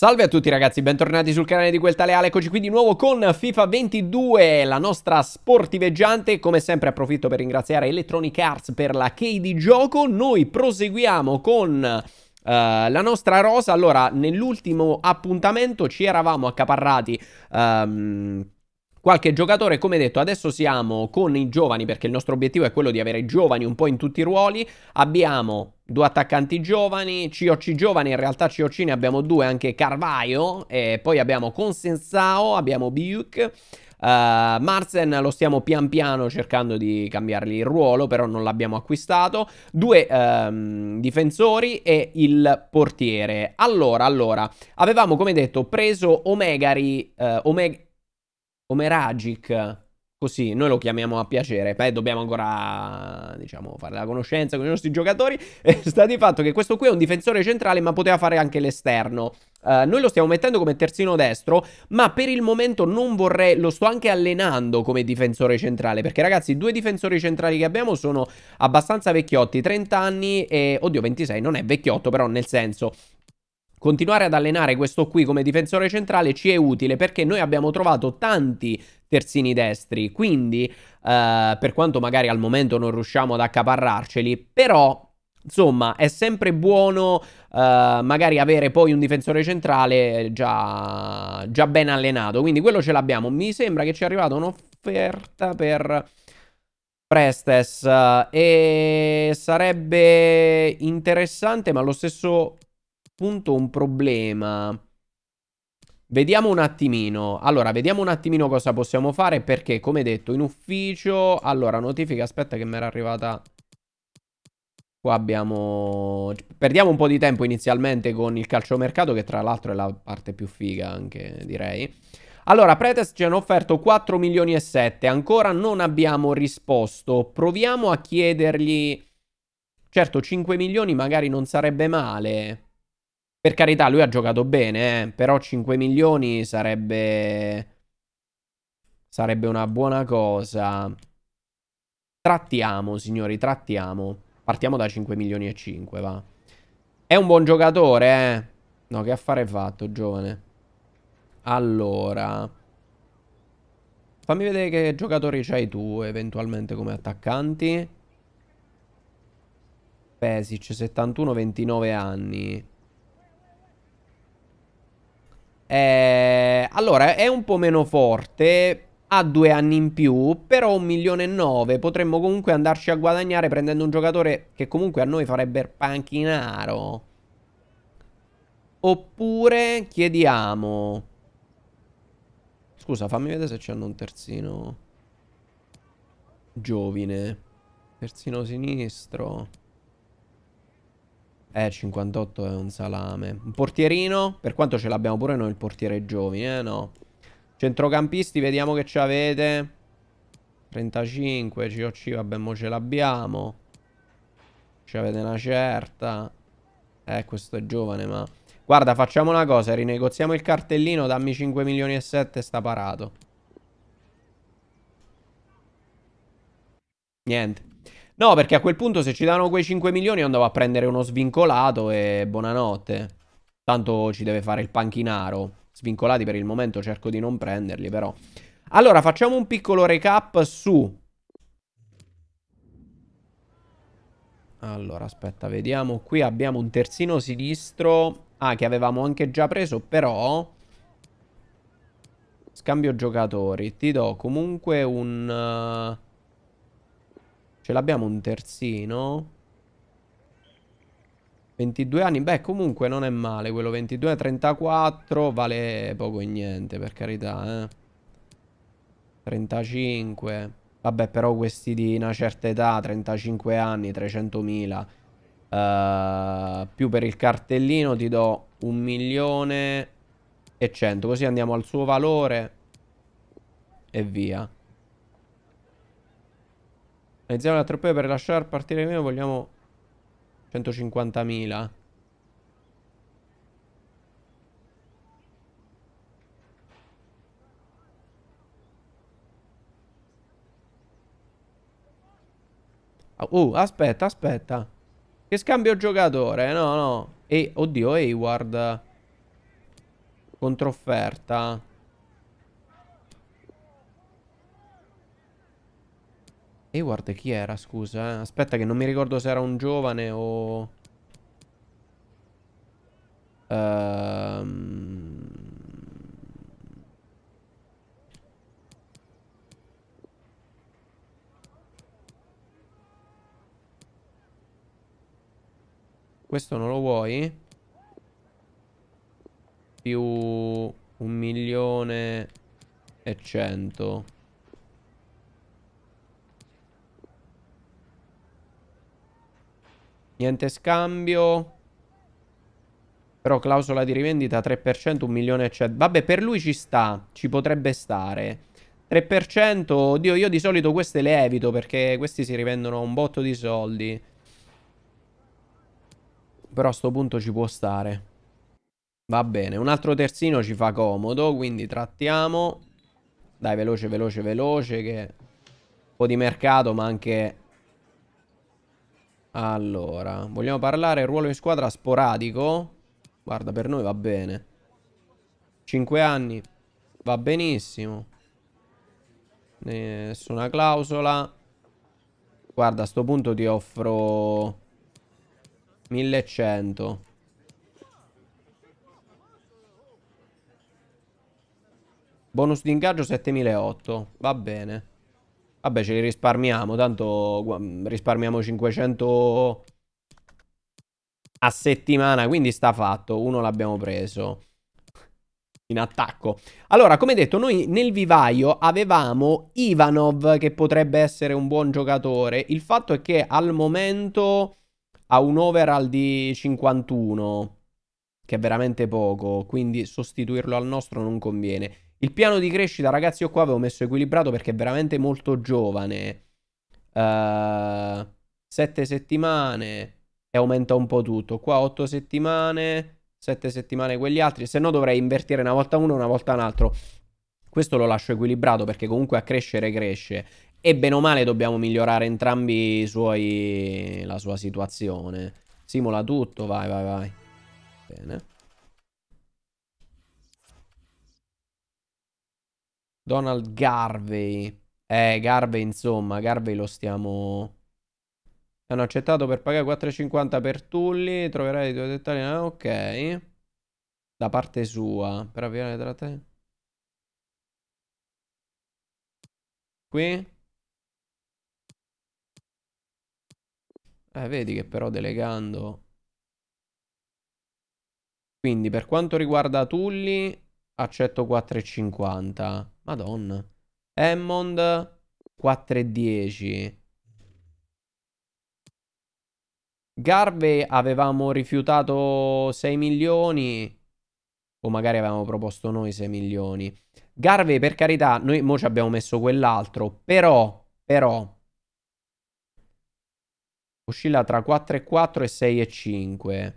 Salve a tutti ragazzi, bentornati sul canale di Quel Tale eccoci qui di nuovo con FIFA 22, la nostra sportiveggiante, come sempre approfitto per ringraziare Electronic Arts per la key di gioco, noi proseguiamo con Uh, la nostra rosa, allora, nell'ultimo appuntamento ci eravamo accaparrati. Um, qualche giocatore, come detto, adesso siamo con i giovani perché il nostro obiettivo è quello di avere giovani un po' in tutti i ruoli. Abbiamo due attaccanti giovani, COC giovani, in realtà COC ne abbiamo due, anche Carvaio, e poi abbiamo Consensao, abbiamo Biuk, uh, eh, Marzen lo stiamo pian piano cercando di cambiargli il ruolo, però non l'abbiamo acquistato, due um, difensori e il portiere. Allora, allora, avevamo come detto preso Omegari, uh, Omeg Omeragic... Così noi lo chiamiamo a piacere, beh dobbiamo ancora, diciamo, fare la conoscenza con i nostri giocatori. E sta di fatto che questo qui è un difensore centrale, ma poteva fare anche l'esterno. Uh, noi lo stiamo mettendo come terzino destro, ma per il momento non vorrei, lo sto anche allenando come difensore centrale, perché ragazzi, i due difensori centrali che abbiamo sono abbastanza vecchiotti, 30 anni e, oddio, 26, non è vecchiotto però nel senso, continuare ad allenare questo qui come difensore centrale ci è utile perché noi abbiamo trovato tanti terzini destri. Quindi, eh, per quanto magari al momento non riusciamo ad accaparrarceli, però Insomma, è sempre buono uh, magari avere poi un difensore centrale già, già ben allenato. Quindi quello ce l'abbiamo. Mi sembra che ci è arrivata un'offerta per Prestes. Uh, e sarebbe interessante, ma allo stesso punto un problema. Vediamo un attimino, allora vediamo un attimino cosa possiamo fare perché come detto in ufficio, allora notifica aspetta che mi era arrivata Qua abbiamo... Perdiamo un po' di tempo inizialmente con il calciomercato che tra l'altro è la parte più figa anche direi. Allora, Pretest ci hanno offerto 4 milioni e 7, ancora non abbiamo risposto. Proviamo a chiedergli... Certo, 5 milioni magari non sarebbe male. Per carità, lui ha giocato bene, eh, però 5 milioni sarebbe... Sarebbe una buona cosa. Trattiamo, signori, trattiamo. Partiamo da 5 milioni e 5, va. È un buon giocatore, eh. No, che affare fatto, giovane. Allora. Fammi vedere che giocatori c'hai tu, eventualmente, come attaccanti. Pesic, 71-29 anni. Eh, allora, è un po' meno forte, ha due anni in più, però un milione e nove. Potremmo comunque andarci a guadagnare prendendo un giocatore che comunque a noi farebbe panchinaro. Oppure chiediamo... Scusa, fammi vedere se c'hanno un terzino giovine. Terzino sinistro. Eh, 58 è un salame. Un portierino, per quanto ce l'abbiamo pure noi il portiere giovane, eh, no. Centrocampisti, vediamo che ci avete. 35, COC, vabbè, mo ce l'abbiamo. Ci avete una certa. Eh, questo è giovane, ma... Guarda, facciamo una cosa, rinegoziamo il cartellino, dammi 5 milioni e 7, sta parato. Niente. No, perché a quel punto se ci danno quei 5 milioni andavo a prendere uno svincolato e buonanotte. Tanto ci deve fare il panchinaro. Svincolati per il momento cerco di non prenderli però. Allora facciamo un piccolo recap su... Allora aspetta vediamo. Qui abbiamo un terzino sinistro. Ah che avevamo anche già preso però... Scambio giocatori. Ti do comunque un... Uh... Ce l'abbiamo un terzino. 22 anni, beh comunque non è male quello 22, 34, vale poco e niente per carità eh. 35, vabbè però questi di una certa età, 35 anni, 300.000 uh, eh, Più per il cartellino ti do 1 milione e 100, così andiamo al suo valore e via Analizziamo la troppia per lasciar partire meno vogliamo 150.000. Oh, ah, uh, aspetta, aspetta. Che scambio giocatore? No, no. E, oddio, Hayward. Controfferta. Hayward chi era, scusa? Eh? Aspetta che non mi ricordo se era un giovane o... Ehm... Questo non lo vuoi? Più un milione e cento. Niente scambio. Però clausola di rivendita 3%, 1 milione e Vabbè, per lui ci sta, ci potrebbe stare. 3%, oddio, io di solito queste le evito perché questi si rivendono un botto di soldi. Però a sto punto ci può stare. Va bene, un altro terzino ci fa comodo, quindi trattiamo. Dai, veloce, veloce, veloce, che... Un po' di mercato, ma anche allora, vogliamo parlare ruolo in squadra sporadico? Guarda, per noi va bene. 5 anni, va benissimo. Nessuna clausola. Guarda, a sto punto ti offro 1100. Bonus di ingaggio 7008. Va bene. Vabbè, ce li risparmiamo, tanto mm, risparmiamo 500 a settimana, quindi sta fatto, uno l'abbiamo preso in attacco. Allora, come detto, noi nel vivaio avevamo Ivanov che potrebbe essere un buon giocatore. Il fatto è che al momento ha un overall di 51, che è veramente poco, quindi sostituirlo al nostro non conviene. Il piano di crescita, ragazzi, io qua avevo messo equilibrato perché è veramente molto giovane. Uh, sette settimane e aumenta un po' tutto. Qua otto settimane, sette settimane quegli altri. Se no dovrei invertire una volta uno e una volta un altro. Questo lo lascio equilibrato perché comunque a crescere cresce. E bene o male dobbiamo migliorare entrambi i suoi... la sua situazione. Simula tutto, vai, vai, vai. Bene. Donald Garvey. Eh, Garvey, insomma, Garvey lo stiamo... Hanno accettato per pagare 4,50 per Tulli, troverai i tuoi dettagli. Ah, ok. Da parte sua, per avviare tra te. Qui. Eh, vedi che però delegando... Quindi per quanto riguarda Tulli, Accetto 4,50. Madonna. Hammond 4,10. Garvey avevamo rifiutato 6 milioni. O magari avevamo proposto noi 6 milioni. Garvey, per carità, noi mo ci abbiamo messo quell'altro. Però, però... Oscilla tra 4,4 e 6,5.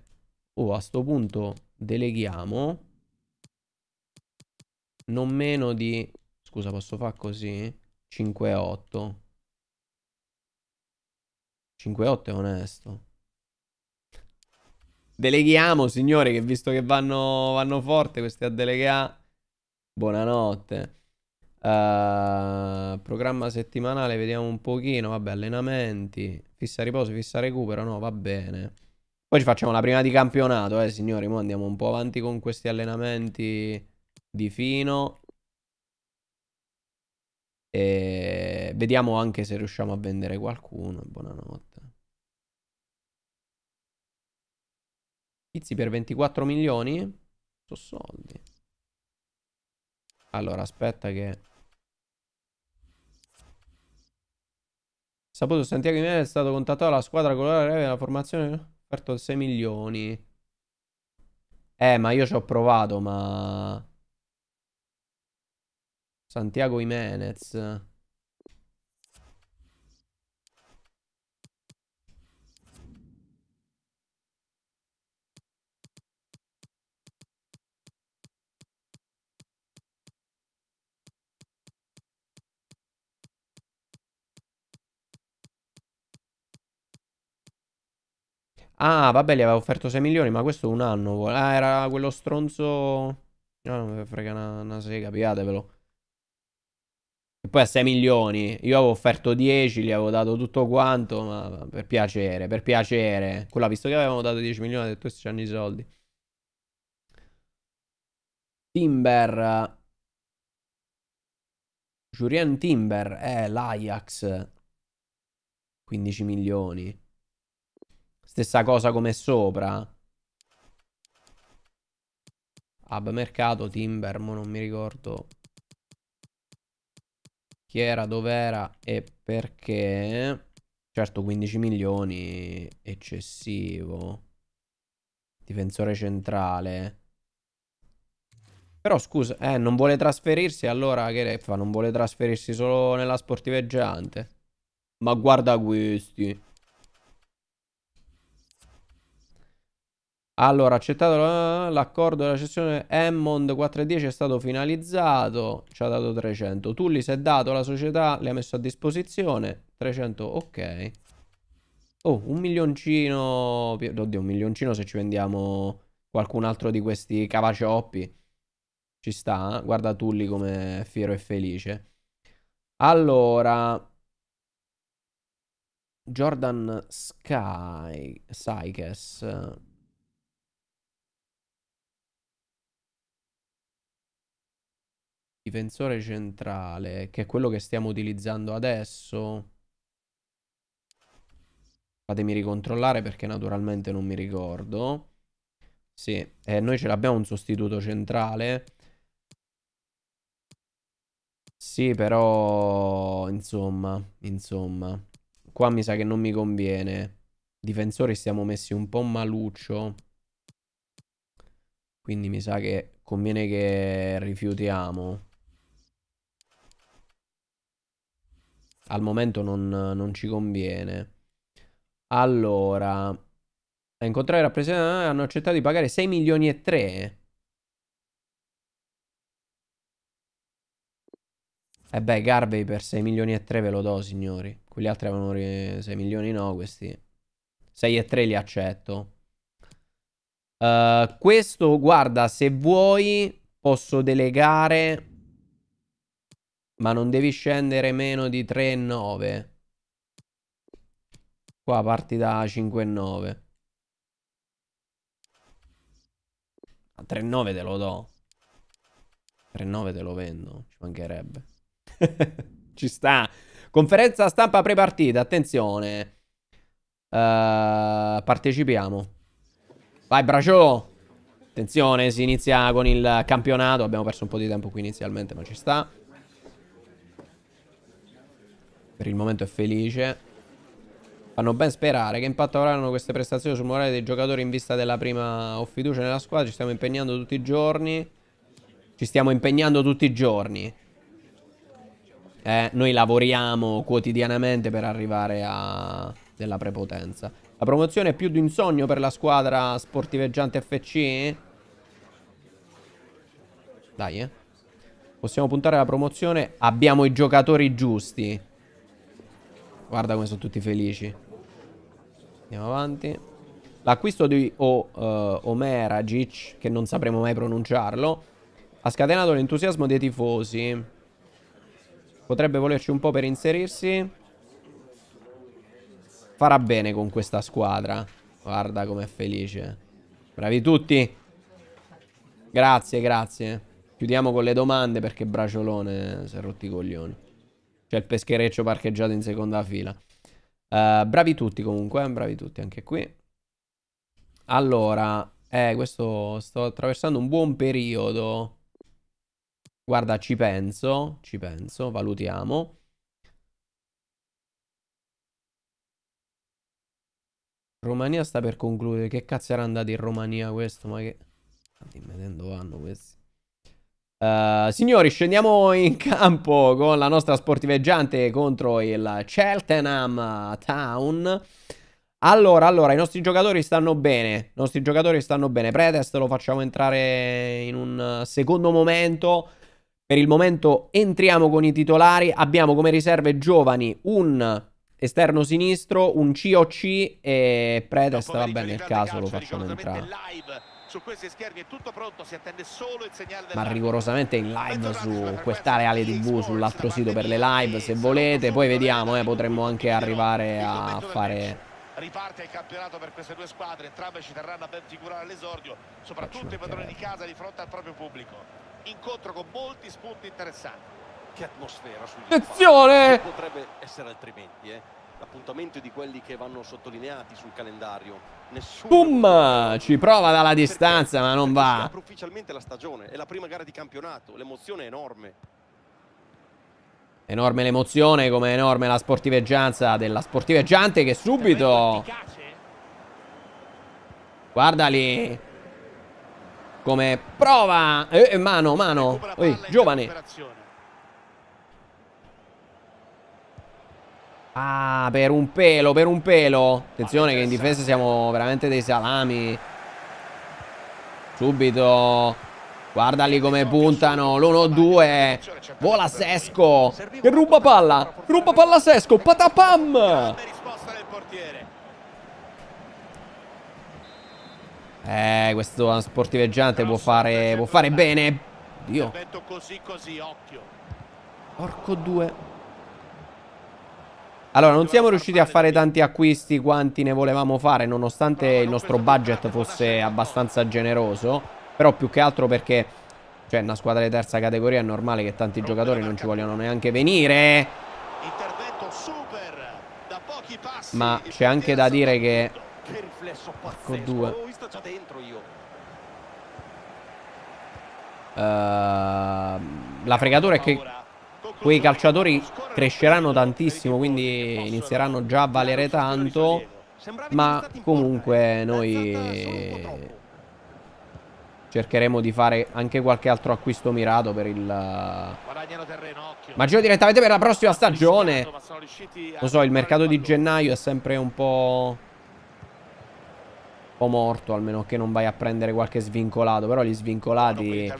Oh, a sto punto deleghiamo non meno di... Scusa, posso fare così? 5 8 5 8 è onesto. Deleghiamo, signore, che visto che vanno, vanno forte questi a delegare... Buonanotte. Uh, programma settimanale, vediamo un pochino. Vabbè, allenamenti, fissa riposo, fissa recupero. No, va bene. Poi ci facciamo la prima di campionato, eh, signori. Mo andiamo un po' avanti con questi allenamenti di fino. E vediamo anche se riusciamo a vendere qualcuno. Buonanotte. Pizzi per 24 milioni. Sono soldi. Allora, aspetta che... Saputo Santiago Imer è stato contattato dalla squadra colorare della formazione offerto 6 milioni. Eh, ma io ci ho provato, ma... Santiago Jimenez. Ah, vabbè, gli aveva offerto 6 milioni, ma questo un anno. Ah, era quello stronzo... No, non mi frega una, una sega, piatevelo. E poi a 6 milioni. Io avevo offerto 10, gli avevo dato tutto quanto, ma per piacere, per piacere. Quella visto che avevamo dato 10 milioni, ha detto questi hanno i soldi. Timber. Jurian Timber, eh, l'Ajax. 15 milioni. Stessa cosa come sopra. Hub mercato, Timber, mo non mi ricordo chi era, dov'era e perché. Certo, 15 milioni, eccessivo. Difensore centrale. Però scusa, eh, non vuole trasferirsi, allora che fa? Non vuole trasferirsi solo nella sportiveggiante. Ma guarda questi. Allora, accettato l'accordo della cessione Hammond 410 è stato finalizzato, ci ha dato 300. Tullis è dato alla società, le ha messo a disposizione, 300 ok. Oh, un milioncino, oddio, un milioncino se ci vendiamo qualcun altro di questi cavacioppi. Ci sta, eh? guarda Tulli come è fiero e felice. Allora, Jordan Sky, Sykes... difensore centrale, che è quello che stiamo utilizzando adesso. Fatemi ricontrollare perché naturalmente non mi ricordo. Sì, eh, noi ce l'abbiamo un sostituto centrale. Sì, però... Insomma, insomma. Qua mi sa che non mi conviene. Difensori stiamo messi un po' maluccio. Quindi mi sa che conviene che rifiutiamo. al momento non, non ci conviene. Allora, a incontrare i rappresentanti ah, hanno accettato di pagare 6 milioni e 3. E eh beh, Garvey per 6 milioni e 3 ve lo do, signori. Quegli altri avevano 6 milioni, no, questi. 6 e 3 li accetto. Uh, questo, guarda, se vuoi, posso delegare ma non devi scendere meno di 3,9. Qua parti da 5,9. A 3,9 te lo do. 3,9 te lo vendo. Ci mancherebbe. Ci sta. Conferenza stampa prepartita, attenzione. Uh, partecipiamo. Vai, Braciò. Attenzione, si inizia con il campionato. Abbiamo perso un po' di tempo qui inizialmente, ma ci sta per il momento è felice. Fanno ben sperare che impatto avranno queste prestazioni sul morale dei giocatori in vista della prima ho fiducia nella squadra. Ci stiamo impegnando tutti i giorni. Ci stiamo impegnando tutti i giorni. Eh, noi lavoriamo quotidianamente per arrivare a della prepotenza. La promozione è più di un sogno per la squadra sportiveggiante FC? Dai, eh. Possiamo puntare alla promozione. Abbiamo i giocatori giusti. Guarda come sono tutti felici. Andiamo avanti. L'acquisto di o, uh, Omera che non sapremo mai pronunciarlo, ha scatenato l'entusiasmo dei tifosi. Potrebbe volerci un po' per inserirsi. Farà bene con questa squadra. Guarda com'è felice. Bravi tutti. Grazie, grazie. Chiudiamo con le domande perché Braciolone si è rotti i coglioni. Cioè il peschereccio parcheggiato in seconda fila. Uh, bravi tutti comunque, eh, bravi tutti anche qui. Allora, eh, questo sto attraversando un buon periodo. Guarda, ci penso, ci penso, valutiamo. Romania sta per concludere. Che cazzo era andato in Romania questo? Ma che... Dimmi, dove vanno questi? Uh, signori, scendiamo in campo con la nostra sportiveggiante contro il Cheltenham Town. Allora, allora, i nostri giocatori stanno bene. I nostri giocatori stanno bene. Pretest lo facciamo entrare in un secondo momento. Per il momento entriamo con i titolari. Abbiamo come riserve giovani un esterno sinistro, un COC e Pretest, vabbè, nel caso lo facciamo entrare. Live su questi schermi è tutto pronto, si attende solo il segnale del... Ma rigorosamente in live su questa reale TV, sull'altro sito per le live se volete, poi vediamo, eh, potremmo anche arrivare a fare... Riparte il campionato per queste due squadre, entrambe ci terranno a ben figurare all'esordio, soprattutto i padroni di casa di fronte al proprio pubblico. Incontro con molti spunti interessanti. Che atmosfera sugli Attenzione! Potrebbe essere altrimenti, eh l'appuntamento di quelli che vanno sottolineati sul calendario. Nessuno Boom! Ci prova dalla distanza, ma non va. Apre ufficialmente la stagione, è la prima gara di campionato, l'emozione è enorme. Enorme l'emozione, come enorme la sportiveggianza della sportiveggiante che subito... Guarda lì come prova... Eh, eh mano, mano. Ui, giovane. Ah, per un pelo, per un pelo. Attenzione che in difesa siamo veramente dei salami. Subito. Guardali come puntano. L'1-2. Vola Sesco. E ruba palla. Ruba palla Sesco. Patapam. Eh, questo sportiveggiante può fare, può fare bene. Dio. Porco due. Allora, non siamo riusciti a fare tanti acquisti quanti ne volevamo fare, nonostante il nostro budget fosse abbastanza generoso, però più che altro perché, cioè, una squadra di terza categoria è normale che tanti giocatori non ci vogliono neanche venire. Ma c'è anche da dire che... Porco due. Ehm, la fregatura è che quei calciatori cresceranno tantissimo, quindi inizieranno già a valere tanto, ma comunque noi cercheremo di fare anche qualche altro acquisto mirato per il... Ma direttamente per la prossima stagione. Lo so, il mercato di gennaio è sempre un po' o morto, almeno che non vai a prendere qualche svincolato. Però gli svincolati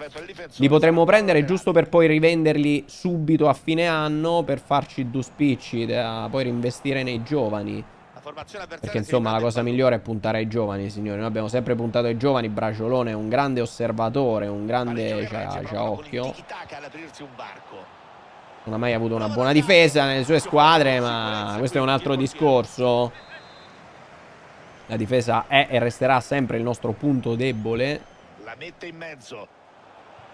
li potremmo prendere giusto per poi rivenderli subito a fine anno per farci due spicci da poi reinvestire nei giovani. Perché insomma la cosa migliore è puntare ai giovani, signori. Noi abbiamo sempre puntato ai giovani. Braciolone è un grande osservatore, un grande cioè, c'ha occhio. Non ha mai avuto una buona difesa nelle sue squadre, ma questo è un altro discorso. La difesa è e resterà sempre il nostro punto debole. La mette in mezzo.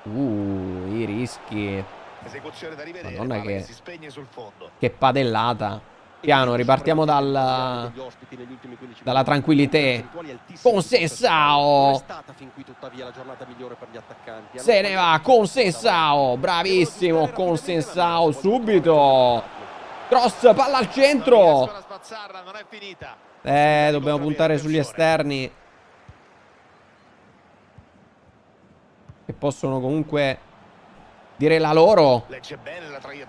Uh, i rischi. Esecuzione da rivedere. Madonna che... Si spegne sul fondo. Che padellata. Piano, ripartiamo dal, dalla tranquillità. Con Sensao. Se ne va con Sensao. Bravissimo con Sensao subito. Cross, palla al centro. Eh, dobbiamo puntare sugli esterni. Che possono comunque dire la loro.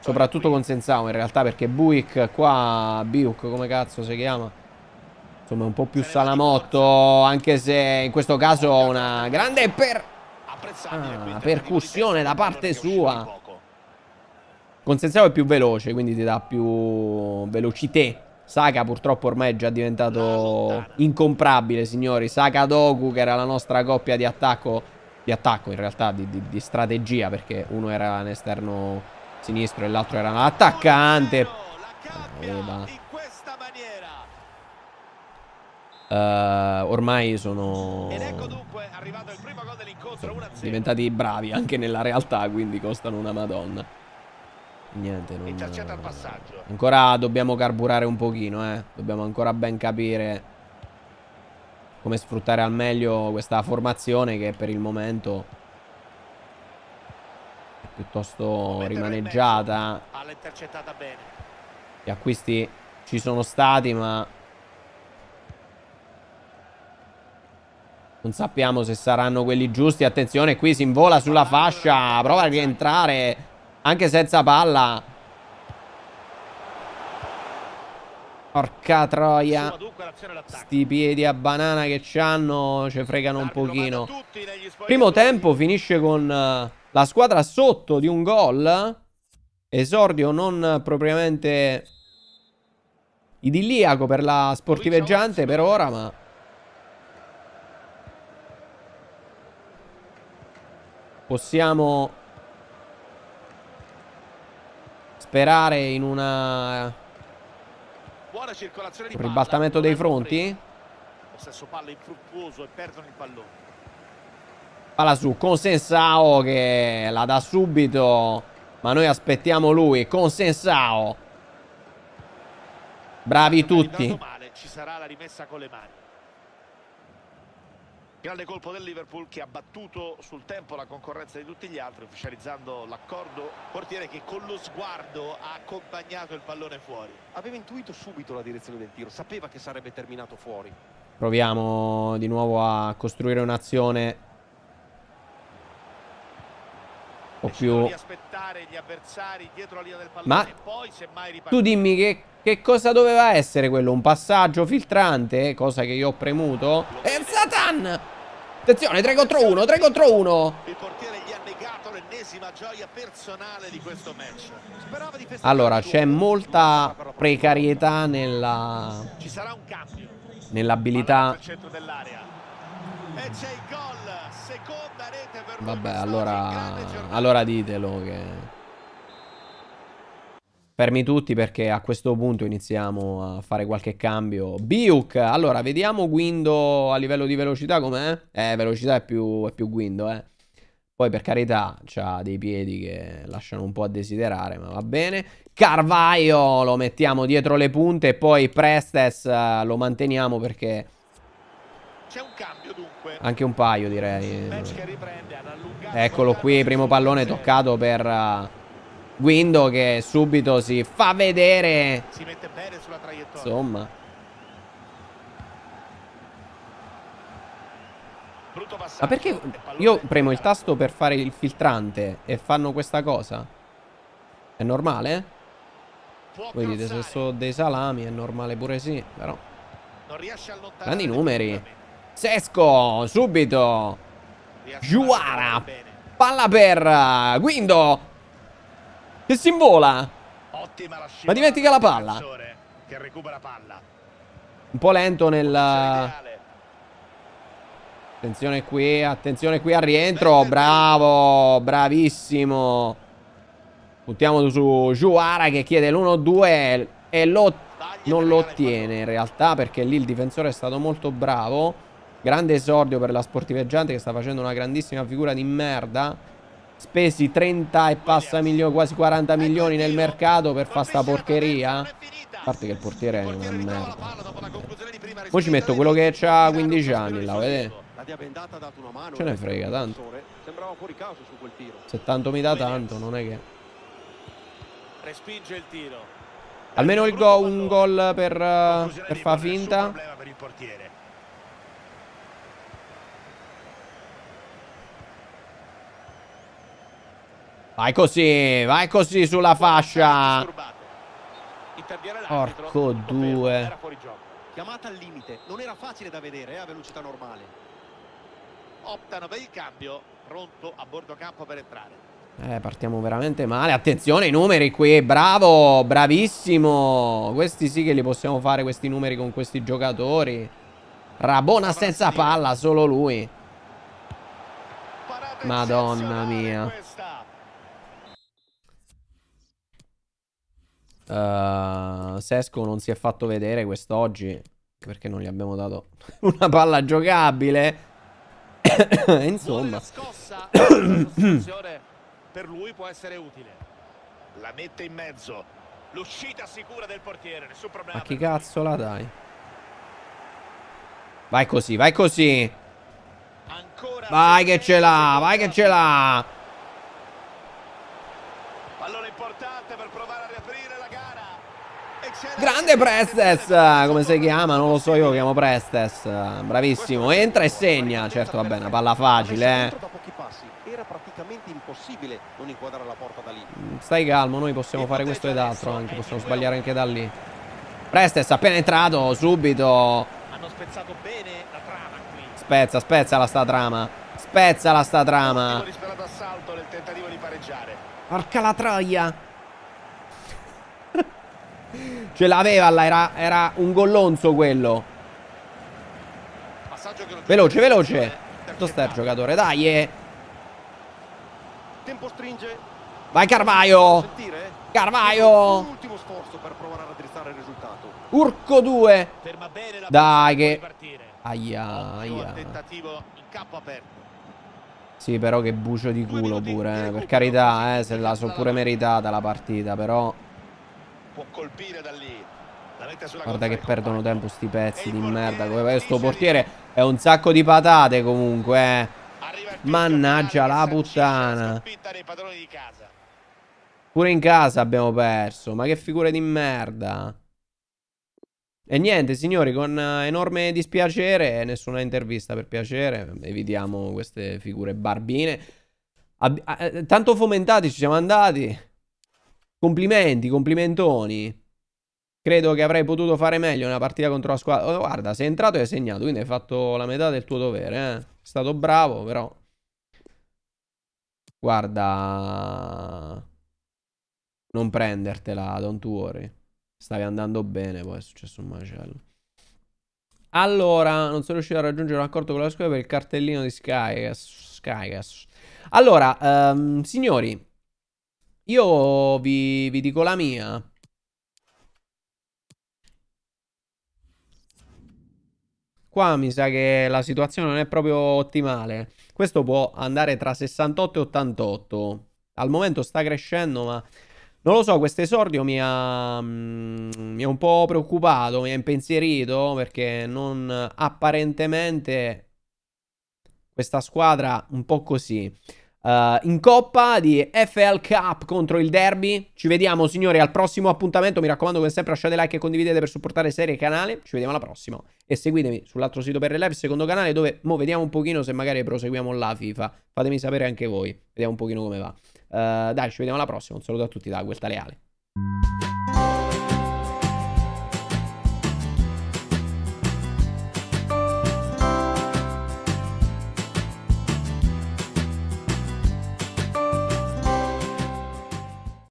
Soprattutto con Senzao in realtà perché Buick qua, Buick come cazzo si chiama? Insomma un po' più salamotto anche se in questo caso una grande per... ah, percussione da parte sua. Con Senzao è più veloce quindi ti dà più velocità. Saka purtroppo ormai è già diventato incomprabile, signori. Saka Doku, che era la nostra coppia di attacco, di attacco in realtà, di, di, di strategia, perché uno era un esterno sinistro e l'altro era un attaccante. Uh, ormai sono ecco diventati bravi anche nella realtà, quindi costano una madonna. Niente, non... al passaggio. Ancora dobbiamo carburare un pochino, eh. Dobbiamo ancora ben capire come sfruttare al meglio questa formazione che per il momento è piuttosto rimaneggiata. Gli acquisti ci sono stati, ma non sappiamo se saranno quelli giusti. Attenzione, qui si invola sulla fascia, prova a rientrare anche senza palla. Porca troia. Sti piedi a banana che c'hanno ci fregano un pochino. Primo tempo finisce con eh, la squadra sotto di un gol. Esordio non propriamente idilliaco per la sportiveggiante per ora, ma... Possiamo sperare in una Buona circolazione di ribaltamento palla, dei fronti. Possesso palla infruttuoso e perdono il pallone. Palla su con Sensao che la dà subito, ma noi aspettiamo lui con Sensao. Bravi tutti. Male, ci sarà la rimessa con le mani. Grande colpo del Liverpool che ha battuto sul tempo la concorrenza di tutti gli altri, ufficializzando l'accordo. Portiere che con lo sguardo ha accompagnato il pallone fuori. Aveva intuito subito la direzione del tiro, sapeva che sarebbe terminato fuori. Proviamo di nuovo a costruire un'azione o più ma tu dimmi che, che, cosa doveva essere quello un passaggio filtrante cosa che io ho premuto è stata Zidane. Attenzione, 3 contro 1, 3 contro 1. Il portiere gli ha negato l'ennesima gioia personale di questo match. Allora, c'è molta precarietà nella Ci sarà un cambio. Nell'abilità Vabbè, allora allora ditelo che Fermi tutti perché a questo punto iniziamo a fare qualche cambio. Biuk, allora vediamo Guindo a livello di velocità com'è. Eh, velocità è più, è più Guindo, eh. Poi per carità c'ha dei piedi che lasciano un po' a desiderare, ma va bene. Carvaio lo mettiamo dietro le punte e poi Prestes eh, lo manteniamo perché... C'è un cambio dunque. Anche un paio direi. Eccolo qui, primo pallone toccato per eh, Guindo che subito si fa vedere. Si mette bene sulla traiettoria. Insomma. Ma perché io premo il tasto per fare il filtrante e fanno questa cosa? È normale? Voi dite se sono dei salami è normale pure sì, però. Grandi numeri. Sesco, subito. Giuara. Palla per Guindo. Che si invola. Ma dimentica la palla. Un po' lento nel... Attenzione qui, attenzione qui al rientro. Bravo, bravissimo. Buttiamo su Juara che chiede l'1-2 e lo... non lo ottiene in realtà perché lì il difensore è stato molto bravo. Grande esordio per la sportiveggiante che sta facendo una grandissima figura di merda spesi 30 e passa milioni, quasi 40 milioni nel mercato per fare sta porcheria. A parte che il portiere è una merda. Poi ci metto quello che ha 15 anni, la vedete? Ce ne frega tanto. Se tanto mi dà tanto, non è che... Respinge il tiro. Almeno il go, un gol per, eh, per far finta. Vai così, vai così sulla fascia. Porco due. Chiamata al limite, non era facile da vedere eh, a velocità normale. Optano per il cambio, pronto a bordo campo per entrare. Eh, partiamo veramente male. Attenzione ai numeri qui. Bravo, bravissimo. Questi sì che li possiamo fare, questi numeri con questi giocatori. Rabona senza palla, solo lui. Madonna mia. Uh, Sesco non si è fatto vedere quest'oggi perché non gli abbiamo dato una palla giocabile. Insomma, per lui può essere utile. La mette in mezzo. L'uscita sicura del portiere, nessun problema. Ma chi cazzo la dai? Vai così, vai così. vai che ce l'ha, vai che ce l'ha. Grande Prestes, come si chiama? Non lo so io, lo chiamo Prestes. Bravissimo, entra e segna. Certo, va bene, palla facile, eh. Era praticamente impossibile non inquadrare la porta da lì. Mm, stai calmo, noi possiamo fare questo ed altro, anche possiamo sbagliare anche da lì. Prestes appena entrato, subito. Hanno spezzato bene la trama qui. Spezza, spezza la sta trama. Spezza la sta trama. Porca la troia. Ce l'aveva là, era, era un gollonzo quello. Veloce, veloce. Eh, Tutto sta giocatore, dai. Eh. Tempo stringe. Vai Carvaio. Eh? Carvaio. Urco 2. Dai che Aia, aia. Sì, però che bucio di culo pure, eh. per carità, eh, se la so pure meritata la partita, però può colpire da lì. Guarda che perdono tempo sti pezzi di merda. Questo portiere è un sacco di patate comunque. Eh. Mannaggia la puttana. Pure in casa abbiamo perso. Ma che figure di merda. E niente signori, con eh, enorme dispiacere, nessuna intervista per piacere, evitiamo queste figure barbine. Eh, tanto fomentati ci siamo andati. Complimenti, complimentoni. Credo che avrei potuto fare meglio una partita contro la squadra. Oh, guarda, sei entrato e hai segnato, quindi hai fatto la metà del tuo dovere. Eh? È stato bravo, però. Guarda. Non prendertela, don't worry. Stavi andando bene, poi è successo un macello. Allora, non sono riuscito a raggiungere un accordo con la squadra per il cartellino di Sky. Sky. Allora, um, signori, io vi, vi dico la mia. Qua mi sa che la situazione non è proprio ottimale. Questo può andare tra 68 e 88. Al momento sta crescendo, ma non lo so, questo esordio mi ha, mm, mi ha un po' preoccupato, mi ha impensierito, perché non apparentemente questa squadra un po' così. Uh, in coppa di FL Cup contro il derby. Ci vediamo, signori, al prossimo appuntamento. Mi raccomando, come sempre, lasciate like e condividete per supportare serie e canale. Ci vediamo alla prossima. E seguitemi sull'altro sito per le live, secondo canale, dove mo vediamo un pochino se magari proseguiamo la FIFA. Fatemi sapere anche voi. Vediamo un pochino come va. Uh, dai, ci vediamo alla prossima. Un saluto a tutti da Guelta Leale.